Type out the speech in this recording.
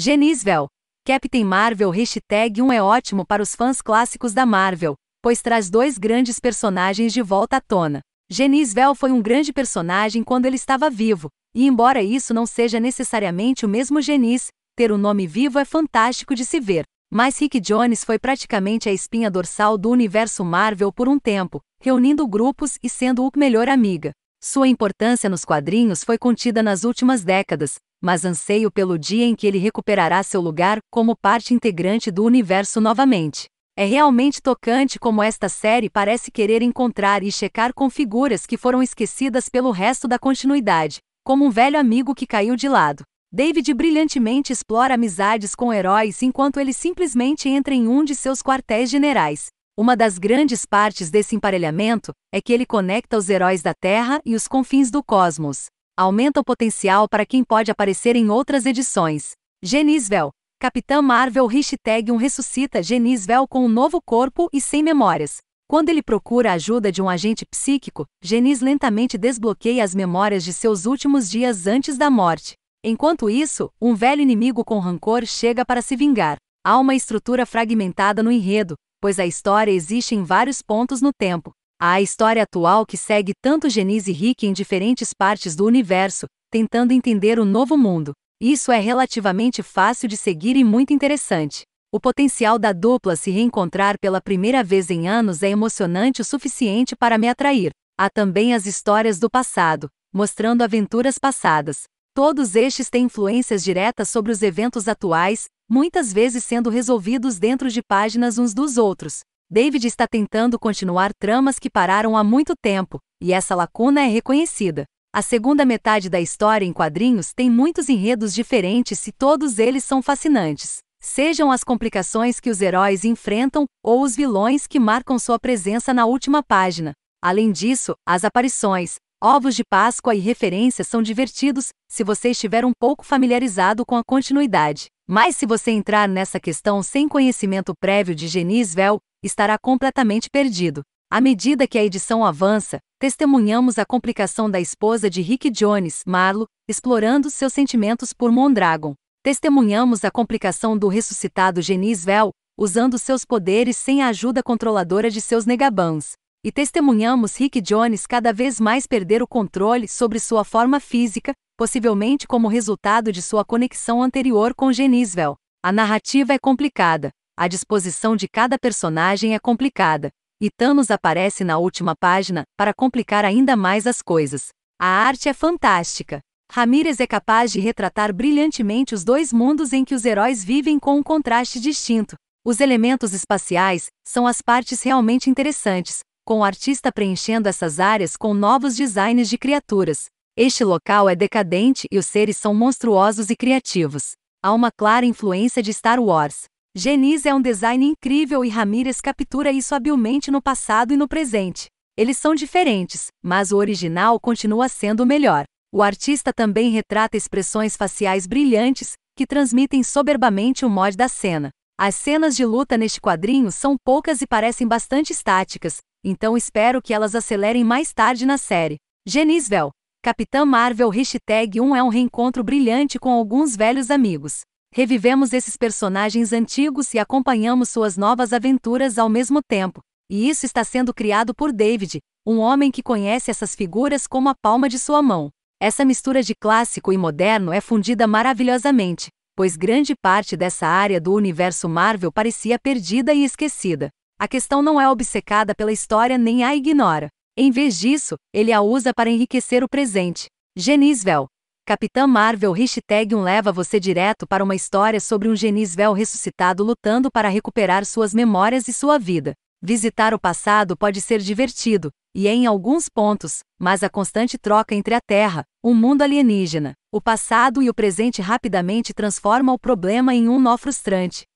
Genisvel. Captain Marvel Hashtag 1 é ótimo para os fãs clássicos da Marvel, pois traz dois grandes personagens de volta à tona. Genisvel foi um grande personagem quando ele estava vivo, e embora isso não seja necessariamente o mesmo Genis, ter o um nome vivo é fantástico de se ver. Mas Rick Jones foi praticamente a espinha dorsal do universo Marvel por um tempo, reunindo grupos e sendo o melhor amiga. Sua importância nos quadrinhos foi contida nas últimas décadas, mas anseio pelo dia em que ele recuperará seu lugar como parte integrante do universo novamente. É realmente tocante como esta série parece querer encontrar e checar com figuras que foram esquecidas pelo resto da continuidade, como um velho amigo que caiu de lado. David brilhantemente explora amizades com heróis enquanto ele simplesmente entra em um de seus quartéis generais. Uma das grandes partes desse emparelhamento é que ele conecta os heróis da Terra e os confins do cosmos, aumenta o potencial para quem pode aparecer em outras edições. Genisvel. Capitã Marvel hashtag um ressuscita Genisvel com um novo corpo e sem memórias. Quando ele procura a ajuda de um agente psíquico, Genis lentamente desbloqueia as memórias de seus últimos dias antes da morte. Enquanto isso, um velho inimigo com rancor chega para se vingar. Há uma estrutura fragmentada no enredo, pois a história existe em vários pontos no tempo. A história atual que segue tanto Genise Rick em diferentes partes do universo, tentando entender o novo mundo. Isso é relativamente fácil de seguir e muito interessante. O potencial da dupla se reencontrar pela primeira vez em anos é emocionante o suficiente para me atrair. Há também as histórias do passado, mostrando aventuras passadas. Todos estes têm influências diretas sobre os eventos atuais, muitas vezes sendo resolvidos dentro de páginas uns dos outros. David está tentando continuar tramas que pararam há muito tempo, e essa lacuna é reconhecida. A segunda metade da história em quadrinhos tem muitos enredos diferentes e todos eles são fascinantes. Sejam as complicações que os heróis enfrentam ou os vilões que marcam sua presença na última página. Além disso, as aparições, ovos de Páscoa e referências são divertidos se você estiver um pouco familiarizado com a continuidade. Mas se você entrar nessa questão sem conhecimento prévio de Genis-Vell, estará completamente perdido. À medida que a edição avança, testemunhamos a complicação da esposa de Rick Jones, Marlo, explorando seus sentimentos por Mondragon. Testemunhamos a complicação do ressuscitado Genis-Vell, usando seus poderes sem a ajuda controladora de seus negabans. E testemunhamos Rick Jones cada vez mais perder o controle sobre sua forma física, possivelmente como resultado de sua conexão anterior com Genisvel. A narrativa é complicada, a disposição de cada personagem é complicada, e Thanos aparece na última página para complicar ainda mais as coisas. A arte é fantástica. Ramírez é capaz de retratar brilhantemente os dois mundos em que os heróis vivem com um contraste distinto. Os elementos espaciais são as partes realmente interessantes, com o artista preenchendo essas áreas com novos designs de criaturas. Este local é decadente e os seres são monstruosos e criativos. Há uma clara influência de Star Wars. Genise é um design incrível e Ramirez captura isso habilmente no passado e no presente. Eles são diferentes, mas o original continua sendo o melhor. O artista também retrata expressões faciais brilhantes, que transmitem soberbamente o mod da cena. As cenas de luta neste quadrinho são poucas e parecem bastante estáticas, então espero que elas acelerem mais tarde na série. Genisvel, Capitã Marvel 1 é um reencontro brilhante com alguns velhos amigos. Revivemos esses personagens antigos e acompanhamos suas novas aventuras ao mesmo tempo. E isso está sendo criado por David, um homem que conhece essas figuras como a palma de sua mão. Essa mistura de clássico e moderno é fundida maravilhosamente, pois grande parte dessa área do universo Marvel parecia perdida e esquecida. A questão não é obcecada pela história nem a ignora. Em vez disso, ele a usa para enriquecer o presente. Genisvel. Capitã Marvel hashtag 1 leva você direto para uma história sobre um Genisvel ressuscitado lutando para recuperar suas memórias e sua vida. Visitar o passado pode ser divertido, e é em alguns pontos, mas a constante troca entre a Terra, um mundo alienígena, o passado e o presente rapidamente transforma o problema em um nó frustrante.